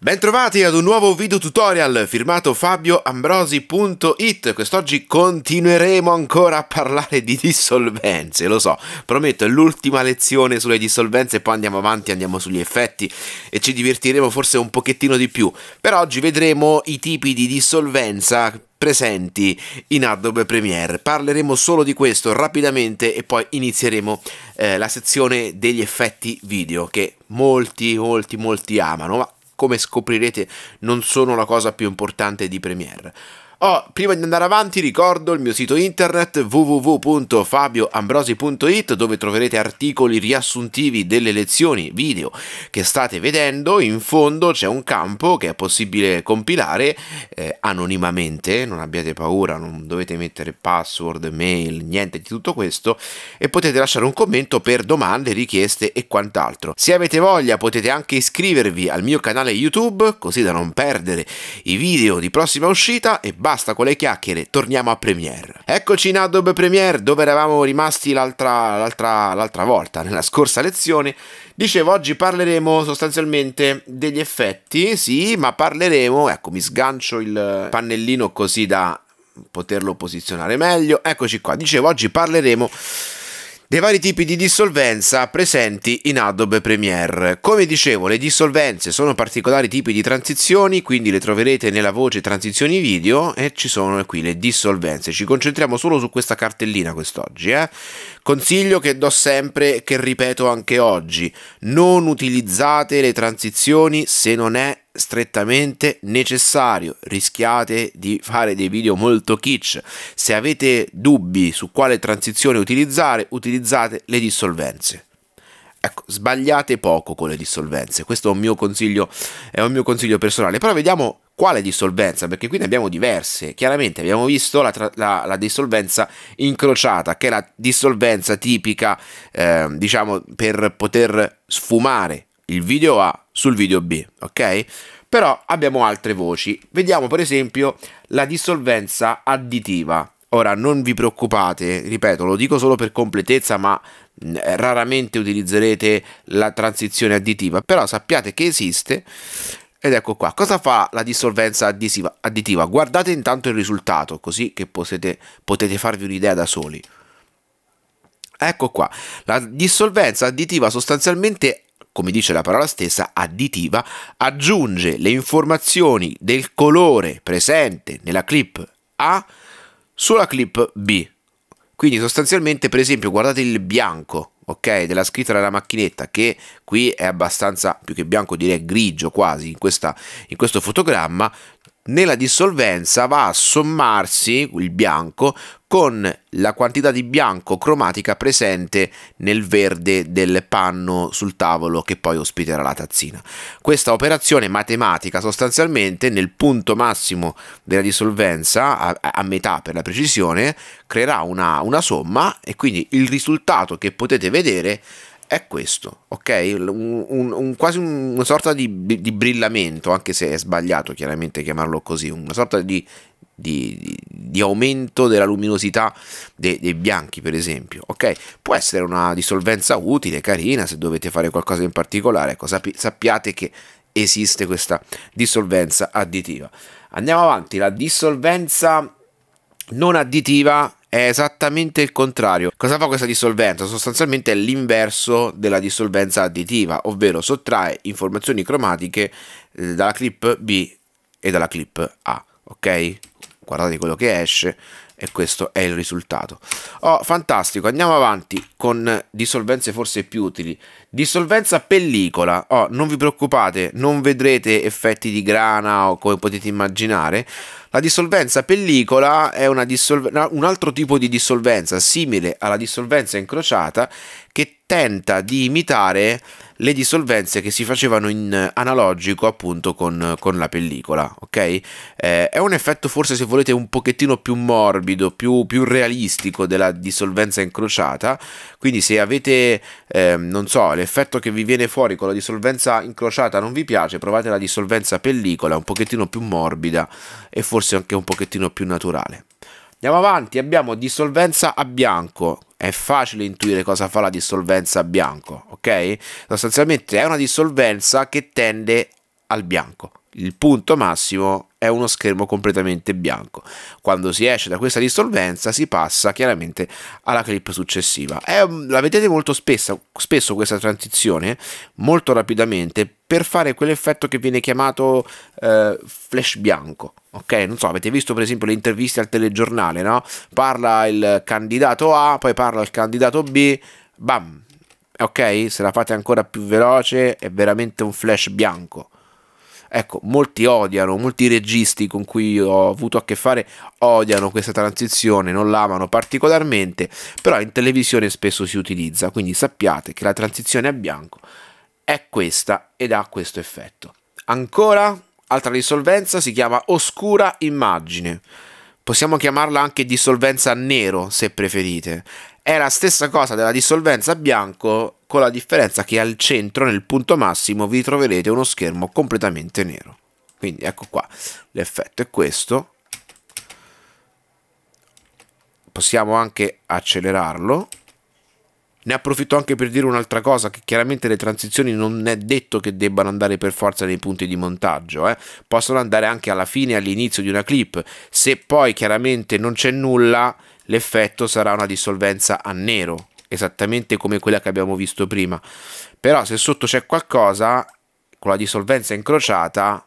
Bentrovati ad un nuovo video tutorial firmato fabioambrosi.it Quest'oggi continueremo ancora a parlare di dissolvenze, lo so, prometto è l'ultima lezione sulle dissolvenze poi andiamo avanti, andiamo sugli effetti e ci divertiremo forse un pochettino di più Per oggi vedremo i tipi di dissolvenza presenti in Adobe Premiere. Parleremo solo di questo rapidamente e poi inizieremo eh, la sezione degli effetti video che molti, molti, molti amano, ma come scoprirete non sono la cosa più importante di Premiere. Oh, prima di andare avanti ricordo il mio sito internet www.fabioambrosi.it dove troverete articoli riassuntivi delle lezioni video che state vedendo. In fondo c'è un campo che è possibile compilare eh, anonimamente, non abbiate paura, non dovete mettere password, mail, niente di tutto questo e potete lasciare un commento per domande, richieste e quant'altro. Se avete voglia potete anche iscrivervi al mio canale YouTube così da non perdere i video di prossima uscita e basta basta con le chiacchiere, torniamo a Premiere. Eccoci in Adobe Premiere dove eravamo rimasti l'altra volta, nella scorsa lezione. Dicevo, oggi parleremo sostanzialmente degli effetti, sì, ma parleremo, ecco mi sgancio il pannellino così da poterlo posizionare meglio. Eccoci qua, dicevo, oggi parleremo dei vari tipi di dissolvenza presenti in Adobe Premiere. Come dicevo, le dissolvenze sono particolari tipi di transizioni, quindi le troverete nella voce transizioni video e ci sono qui le dissolvenze. Ci concentriamo solo su questa cartellina quest'oggi. Eh? Consiglio che do sempre e che ripeto anche oggi, non utilizzate le transizioni se non è strettamente necessario, rischiate di fare dei video molto kitsch. Se avete dubbi su quale transizione utilizzare, utilizzate le dissolvenze. Ecco, sbagliate poco con le dissolvenze, questo è un mio consiglio, un mio consiglio personale, però vediamo quale dissolvenza, perché qui ne abbiamo diverse, chiaramente abbiamo visto la, la, la dissolvenza incrociata, che è la dissolvenza tipica, eh, diciamo, per poter sfumare il video A sul video B, ok? Però abbiamo altre voci. Vediamo per esempio la dissolvenza additiva. Ora non vi preoccupate, ripeto, lo dico solo per completezza, ma mm, raramente utilizzerete la transizione additiva, però sappiate che esiste. Ed ecco qua, cosa fa la dissolvenza additiva? additiva? Guardate intanto il risultato, così che potete, potete farvi un'idea da soli. Ecco qua, la dissolvenza additiva sostanzialmente come dice la parola stessa, additiva, aggiunge le informazioni del colore presente nella clip A sulla clip B. Quindi sostanzialmente, per esempio, guardate il bianco, ok, della scritta della macchinetta che qui è abbastanza più che bianco direi grigio quasi in, questa, in questo fotogramma nella dissolvenza va a sommarsi il bianco con la quantità di bianco cromatica presente nel verde del panno sul tavolo che poi ospiterà la tazzina. Questa operazione matematica sostanzialmente nel punto massimo della dissolvenza, a, a metà per la precisione, creerà una, una somma e quindi il risultato che potete vedere è questo, ok? Un, un, un, quasi una sorta di, di, brillamento, anche se è sbagliato chiaramente chiamarlo così, una sorta di, di, di aumento della luminosità dei, dei, bianchi, per esempio, ok? Può essere una dissolvenza utile, carina, se dovete fare qualcosa in particolare, ecco, sapi, sappiate che esiste questa dissolvenza additiva. Andiamo avanti, la dissolvenza non additiva è esattamente il contrario. Cosa fa questa dissolvenza? Sostanzialmente è l'inverso della dissolvenza additiva, ovvero sottrae informazioni cromatiche eh, dalla clip B e dalla clip A, ok? Guardate quello che esce e questo è il risultato. Oh, fantastico, andiamo avanti con dissolvenze forse più utili. Dissolvenza pellicola. Oh, non vi preoccupate, non vedrete effetti di grana o come potete immaginare. La dissolvenza pellicola è dissolven un altro tipo di dissolvenza simile alla dissolvenza incrociata che tenta di imitare le dissolvenze che si facevano in analogico appunto con, con la pellicola, ok? Eh, è un effetto forse se volete un pochettino più morbido, più, più realistico della dissolvenza incrociata, quindi se avete, eh, non so, l'effetto che vi viene fuori con la dissolvenza incrociata non vi piace, provate la dissolvenza pellicola, un pochettino più morbida e forse anche un pochettino più naturale. Andiamo avanti, abbiamo dissolvenza a bianco. È facile intuire cosa fa la dissolvenza a bianco, ok? Sostanzialmente è una dissolvenza che tende al bianco. Il punto massimo è uno schermo completamente bianco. Quando si esce da questa dissolvenza si passa chiaramente alla clip successiva. È, la vedete molto spesso, spesso questa transizione, molto rapidamente, per fare quell'effetto che viene chiamato eh, flash bianco. Ok, non so, avete visto per esempio le interviste al telegiornale, no? Parla il candidato A, poi parla il candidato B, bam. Ok, se la fate ancora più veloce è veramente un flash bianco Ecco, molti odiano, molti registi con cui ho avuto a che fare odiano questa transizione, non l'amano particolarmente, però in televisione spesso si utilizza, quindi sappiate che la transizione a bianco è questa ed ha questo effetto. Ancora, altra dissolvenza si chiama oscura immagine. Possiamo chiamarla anche dissolvenza nero se preferite. È la stessa cosa della dissolvenza bianco, con la differenza che al centro, nel punto massimo, vi troverete uno schermo completamente nero. Quindi ecco qua, l'effetto è questo. Possiamo anche accelerarlo. Ne approfitto anche per dire un'altra cosa, che chiaramente le transizioni non è detto che debbano andare per forza nei punti di montaggio, eh? possono andare anche alla fine e all'inizio di una clip. Se poi chiaramente non c'è nulla l'effetto sarà una dissolvenza a nero, esattamente come quella che abbiamo visto prima. Però se sotto c'è qualcosa, con la dissolvenza incrociata,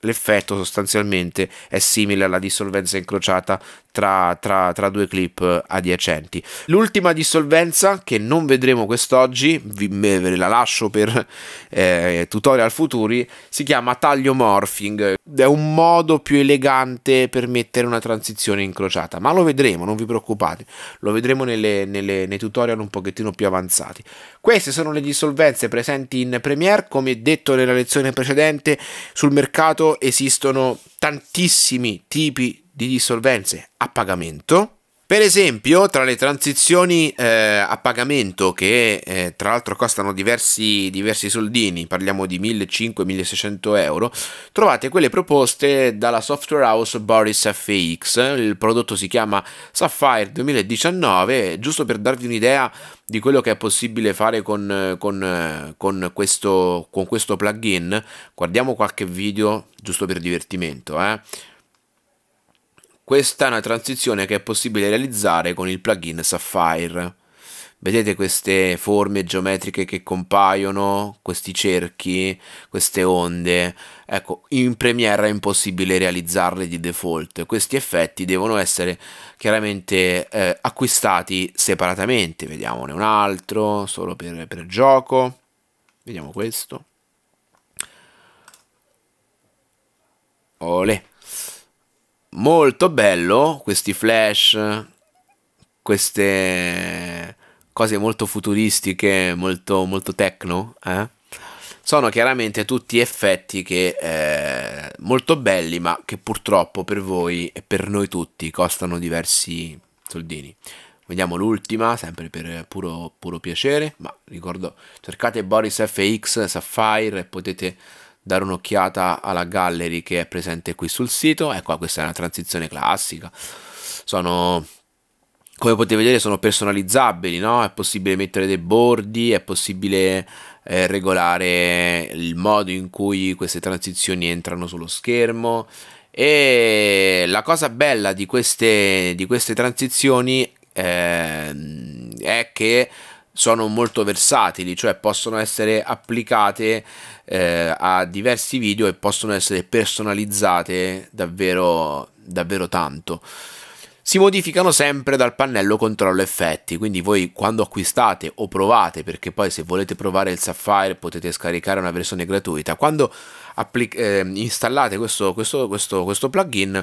l'effetto sostanzialmente è simile alla dissolvenza incrociata tra, tra, tra, due clip adiacenti. L'ultima dissolvenza che non vedremo quest'oggi, vi, ve la lascio per eh, tutorial futuri, si chiama taglio morphing. È un modo più elegante per mettere una transizione incrociata, ma lo vedremo, non vi preoccupate, lo vedremo nelle, nelle, nei tutorial un pochettino più avanzati. Queste sono le dissolvenze presenti in Premiere, come detto nella lezione precedente, sul mercato esistono tantissimi tipi di dissolvenze a pagamento. Per esempio, tra le transizioni eh, a pagamento che eh, tra l'altro costano diversi, diversi soldini, parliamo di 1500-1600 euro, trovate quelle proposte dalla software house Boris FX. Il prodotto si chiama Sapphire 2019, giusto per darvi un'idea di quello che è possibile fare con, con, con, questo, con questo plugin. Guardiamo qualche video giusto per divertimento. Eh. Questa è una transizione che è possibile realizzare con il plugin Sapphire. Vedete queste forme geometriche che compaiono, questi cerchi, queste onde. Ecco, in Premiere è impossibile realizzarle di default. Questi effetti devono essere chiaramente eh, acquistati separatamente. Vediamone un altro, solo per, per gioco. Vediamo questo. Olè molto bello questi flash, queste cose molto futuristiche, molto, molto tecno. Eh? Sono chiaramente tutti effetti che eh, molto belli, ma che purtroppo per voi e per noi tutti costano diversi soldini. Vediamo l'ultima, sempre per puro, puro piacere, ma ricordo, cercate Boris FX Sapphire e potete dare un'occhiata alla gallery che è presente qui sul sito. Ecco, questa è una transizione classica. Sono come potete vedere sono personalizzabili, no? è possibile mettere dei bordi, è possibile eh, regolare il modo in cui queste transizioni entrano sullo schermo e la cosa bella di queste, di queste transizioni eh, è che sono molto versatili, cioè possono essere applicate eh, a diversi video e possono essere personalizzate davvero, davvero tanto. Si modificano sempre dal pannello controllo effetti, quindi voi quando acquistate o provate, perché poi se volete provare il Sapphire potete scaricare una versione gratuita, quando eh, installate questo, questo, questo, questo plugin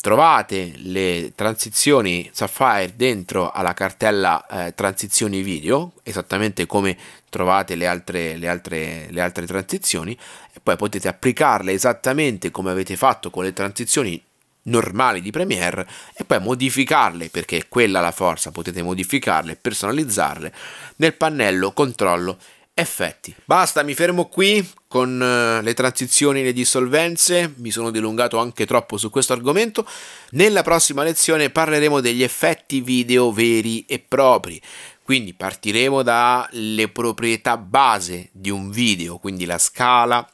trovate le transizioni Sapphire dentro alla cartella eh, transizioni video, esattamente come trovate le altre, le, altre, le altre transizioni, e poi potete applicarle esattamente come avete fatto con le transizioni normali di Premiere e poi modificarle perché è quella la forza, potete modificarle, e personalizzarle nel pannello controllo effetti. Basta, mi fermo qui con eh, le transizioni e le dissolvenze, mi sono dilungato anche troppo su questo argomento. Nella prossima lezione parleremo degli effetti video veri e propri. Quindi partiremo dalle proprietà base di un video, quindi la scala,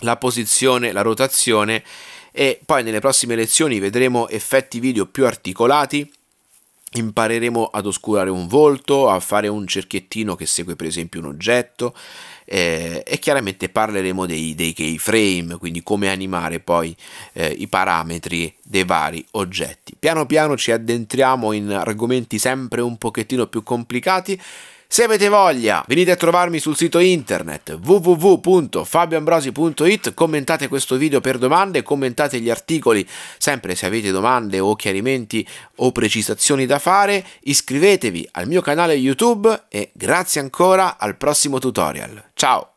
la posizione, la rotazione e poi nelle prossime lezioni vedremo effetti video più articolati impareremo ad oscurare un volto, a fare un cerchiettino che segue per esempio un oggetto eh, e chiaramente parleremo dei, dei keyframe, quindi come animare poi eh, i parametri dei vari oggetti. Piano piano ci addentriamo in argomenti sempre un pochettino più complicati se avete voglia, venite a trovarmi sul sito internet www.fabioambrosi.it, commentate questo video per domande, commentate gli articoli sempre se avete domande o chiarimenti o precisazioni da fare, iscrivetevi al mio canale YouTube e grazie ancora al prossimo tutorial. Ciao!